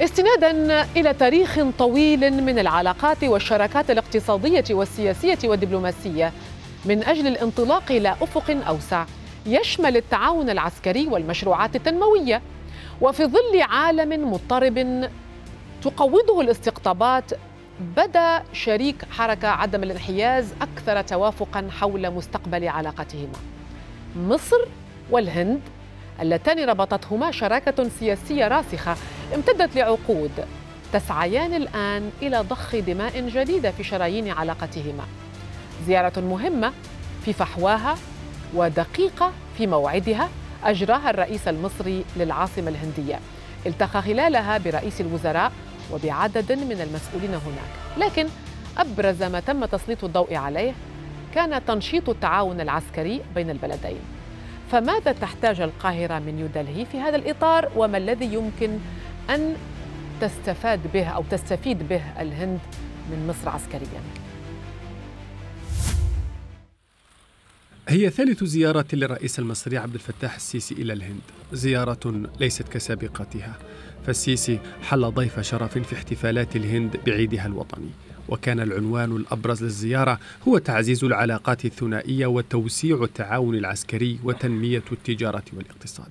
استنادا الى تاريخ طويل من العلاقات والشراكات الاقتصاديه والسياسيه والدبلوماسيه من اجل الانطلاق الى افق اوسع يشمل التعاون العسكري والمشروعات التنمويه وفي ظل عالم مضطرب تقوضه الاستقطابات بدا شريك حركه عدم الانحياز اكثر توافقا حول مستقبل علاقتهما مصر والهند اللتان ربطتهما شراكه سياسيه راسخه امتدت لعقود تسعيان الآن إلى ضخ دماء جديدة في شرايين علاقتهما زيارة مهمة في فحواها ودقيقة في موعدها أجراها الرئيس المصري للعاصمة الهندية التقى خلالها برئيس الوزراء وبعدد من المسؤولين هناك لكن أبرز ما تم تسليط الضوء عليه كان تنشيط التعاون العسكري بين البلدين فماذا تحتاج القاهرة من يدلهي في هذا الإطار وما الذي يمكن أن تستفاد به أو تستفيد به الهند من مصر عسكرياً هي ثالث زيارة للرئيس المصري عبد الفتاح السيسي إلى الهند زيارة ليست كسابقتها فالسيسي حل ضيف شرف في احتفالات الهند بعيدها الوطني وكان العنوان الابرز للزياره هو تعزيز العلاقات الثنائيه وتوسيع التعاون العسكري وتنميه التجاره والاقتصاد.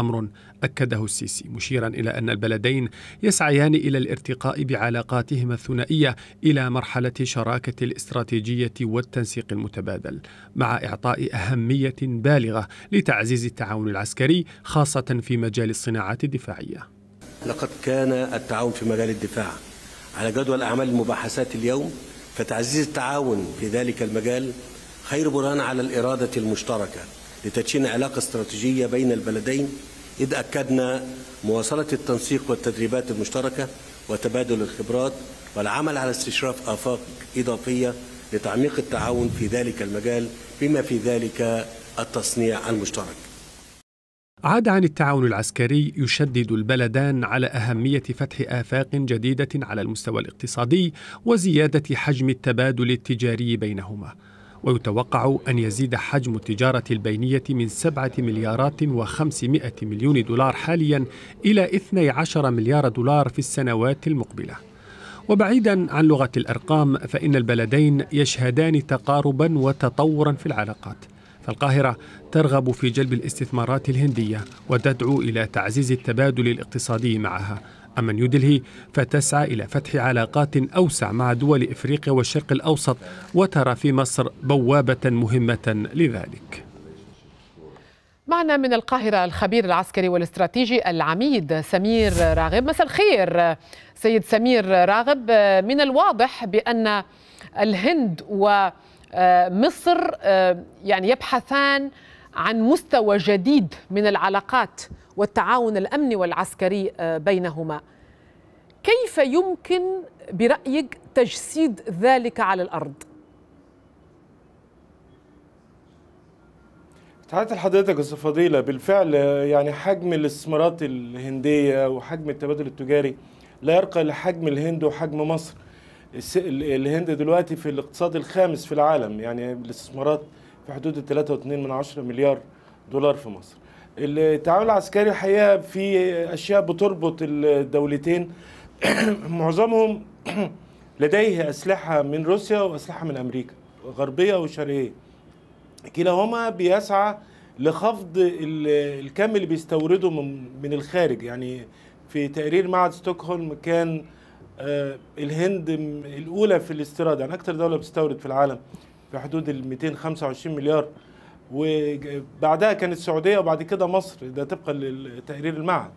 امر اكده السيسي مشيرا الى ان البلدين يسعيان الى الارتقاء بعلاقاتهما الثنائيه الى مرحله شراكه الاستراتيجيه والتنسيق المتبادل مع اعطاء اهميه بالغه لتعزيز التعاون العسكري خاصه في مجال الصناعات الدفاعيه. لقد كان التعاون في مجال الدفاع على جدول اعمال المباحثات اليوم فتعزيز التعاون في ذلك المجال خير برهان على الاراده المشتركه لتدشين علاقة استراتيجية بين البلدين إذ أكدنا مواصلة التنسيق والتدريبات المشتركة وتبادل الخبرات والعمل على استشراف آفاق إضافية لتعميق التعاون في ذلك المجال بما في ذلك التصنيع المشترك عاد عن التعاون العسكري يشدد البلدان على أهمية فتح آفاق جديدة على المستوى الاقتصادي وزيادة حجم التبادل التجاري بينهما ويتوقع أن يزيد حجم التجارة البينية من 7 مليارات و500 مليون دولار حاليا إلى 12 مليار دولار في السنوات المقبلة وبعيدا عن لغة الأرقام فإن البلدين يشهدان تقاربا وتطورا في العلاقات فالقاهرة ترغب في جلب الاستثمارات الهندية وتدعو إلى تعزيز التبادل الاقتصادي معها أما نيودلهي فتسعى إلى فتح علاقات أوسع مع دول إفريقيا والشرق الأوسط وترى في مصر بوابة مهمة لذلك معنا من القاهرة الخبير العسكري والاستراتيجي العميد سمير راغب مساء الخير سيد سمير راغب من الواضح بأن الهند ومصر آه، يعني يبحثان عن مستوى جديد من العلاقات والتعاون الامني والعسكري آه، بينهما كيف يمكن برايك تجسيد ذلك على الارض تحياتي لحضرتك يا فضيله بالفعل يعني حجم الاستثمارات الهنديه وحجم التبادل التجاري لا يرقى لحجم الهند وحجم مصر الهند دلوقتي في الاقتصاد الخامس في العالم يعني الاستثمارات في حدود ال 3.2 مليار دولار في مصر التعاون العسكري الحقيقه في اشياء بتربط الدولتين معظمهم لديه اسلحه من روسيا واسلحه من امريكا غربيه وشرقيه كلاهما بيسعى لخفض الكم اللي بيستورده من الخارج يعني في تقرير معهد ستوكهولم كان آه، الهند الاولى في الاستيراد يعني اكثر دوله بتستورد في العالم في حدود ال 225 مليار وبعدها كانت السعوديه وبعد كده مصر ده طبقا لتقرير المعهد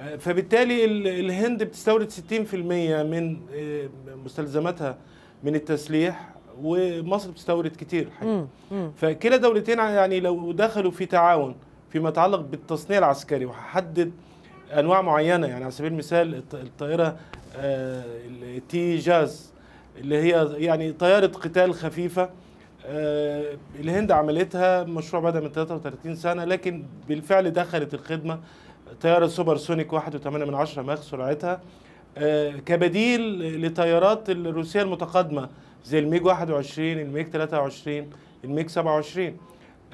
آه، فبالتالي الهند بتستورد 60% من آه، مستلزماتها من التسليح ومصر بتستورد كتير حقيقة. فكلا دولتين يعني لو دخلوا في تعاون فيما يتعلق بالتصنيع العسكري وحدد انواع معينه يعني على سبيل المثال الطائره آه، التي جاز اللي هي يعني طياره قتال خفيفه آه، الهند عملتها مشروع بدأ من 33 سنة لكن بالفعل دخلت الخدمة طيارة سوبر سونيك 1.8 من عشرة ماخ سرعتها آه، كبديل للطيارات الروسية المتقدمة زي الميج 21 الميج 23 الميج 27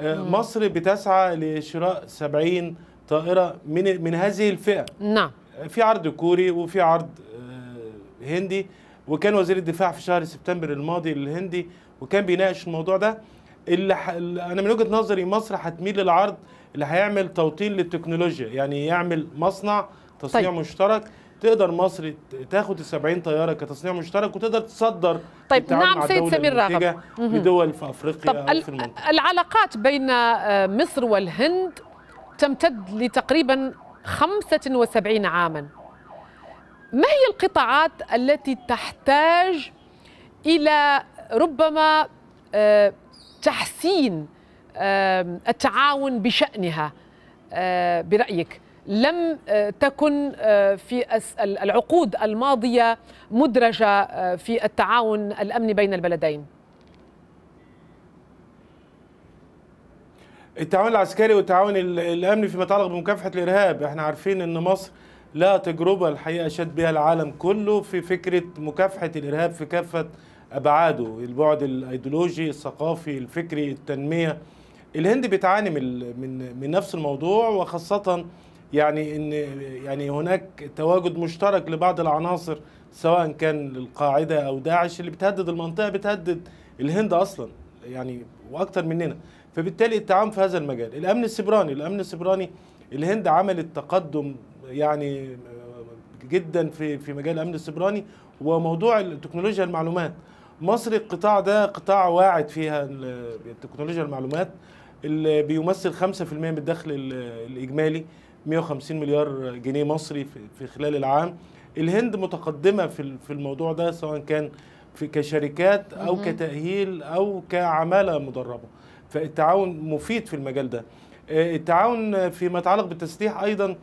آه، مصر بتسعى لشراء 70 طائرة من من هذه الفئة نعم في عرض كوري وفي عرض هندي وكان وزير الدفاع في شهر سبتمبر الماضي الهندي وكان بيناقش الموضوع ده اللي ح... انا من وجهه نظري مصر هتميل للعرض اللي هيعمل توطين للتكنولوجيا يعني يعمل مصنع تصنيع طيب. مشترك تقدر مصر تاخد ال 70 طياره كتصنيع مشترك وتقدر تصدر طيب نعم سيد سمير راغب لدول في افريقيا طب أو في المنطقه العلاقات بين آه، مصر والهند تمتد لتقريبا 75 عاما ما هي القطاعات التي تحتاج الى ربما آه، تحسين آه، التعاون بشانها آه، برايك لم تكن في العقود الماضيه مدرجه في التعاون الامني بين البلدين التعاون العسكري والتعاون الامني فيما يتعلق بمكافحه الارهاب احنا عارفين ان مصر لها تجربة الحقيقة شاد بها العالم كله في فكرة مكافحة الإرهاب في كافة أبعاده البعد الأيديولوجي الثقافي الفكري التنمية الهند بتعاني من من من نفس الموضوع وخاصة يعني ان يعني هناك تواجد مشترك لبعض العناصر سواء كان القاعدة أو داعش اللي بتهدد المنطقة بتهدد الهند أصلا يعني واكثر مننا فبالتالي التعاون في هذا المجال الأمن السبراني الأمن السبراني الهند عملت تقدم يعني جدا في في مجال الامن السيبراني وموضوع التكنولوجيا المعلومات مصر القطاع ده قطاع واعد فيها التكنولوجيا المعلومات اللي بيمثل 5% من الدخل الاجمالي 150 مليار جنيه مصري في خلال العام الهند متقدمه في في الموضوع ده سواء كان في كشركات او كتاهيل او كعماله مدربه فالتعاون مفيد في المجال ده آه، التعاون فيما يتعلق بالتسليح ايضا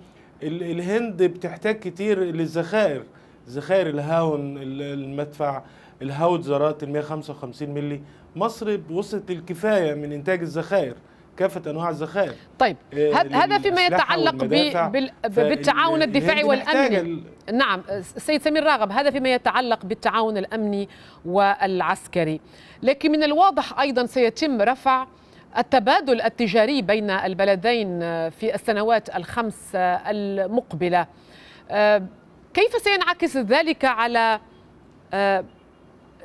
الهند بتحتاج كتير للذخائر ذخائر الهاون المدفع الهاوتزرات ال 155 مللي مصر وصلت الكفايه من انتاج الذخائر كافه انواع الذخائر طيب آه، هذا فيما يتعلق بالتعاون الدفاعي والامني نعم السيد سمير راغب هذا فيما يتعلق بالتعاون الامني والعسكري لكن من الواضح ايضا سيتم رفع التبادل التجاري بين البلدين في السنوات الخمس المقبله آه، كيف سينعكس ذلك على آه،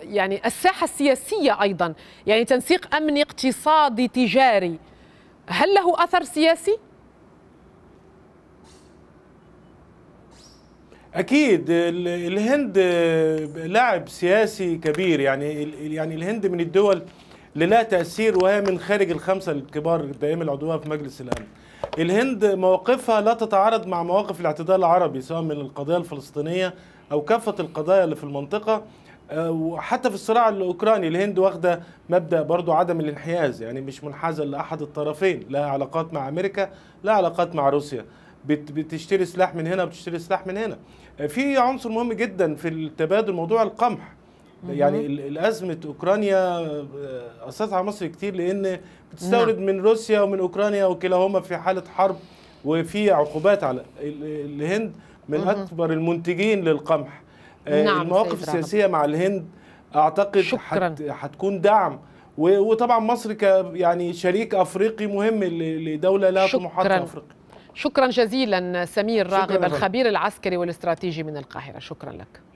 يعني الساحه السياسيه ايضا يعني تنسيق امني اقتصادي تجاري هل له اثر سياسي اكيد الهند لاعب سياسي كبير يعني يعني الهند من الدول لها تأثير وهي من خارج الخمسة الكبار دائم العضوية في مجلس الأمن الهند مواقفها لا تتعارض مع مواقف الاعتدال العربي سواء من القضية الفلسطينية أو كافة القضايا اللي في المنطقة آه، وحتى في الصراع الاوكراني الهند واخده مبدا برضو عدم الانحياز يعني مش منحازه لاحد الطرفين لا علاقات مع امريكا لا علاقات مع روسيا بتشتري سلاح من هنا وبتشتري سلاح من هنا آه، في عنصر مهم جدا في التبادل موضوع القمح يعني الأزمة أوكرانيا أثرت آه، على مصر كتير لأن بتستورد نعم. من روسيا ومن أوكرانيا وكلاهما في حالة حرب وفي عقوبات على الهند من مم. أكبر المنتجين للقمح آه، نعم المواقف السياسية مع الهند أعتقد شكرا. هتكون دعم وطبعا مصر ك يعني شريك أفريقي مهم لدولة لها طموحات أفريقيا شكرا جزيلا سمير راغب الخبير العسكري والاستراتيجي من القاهرة شكرا لك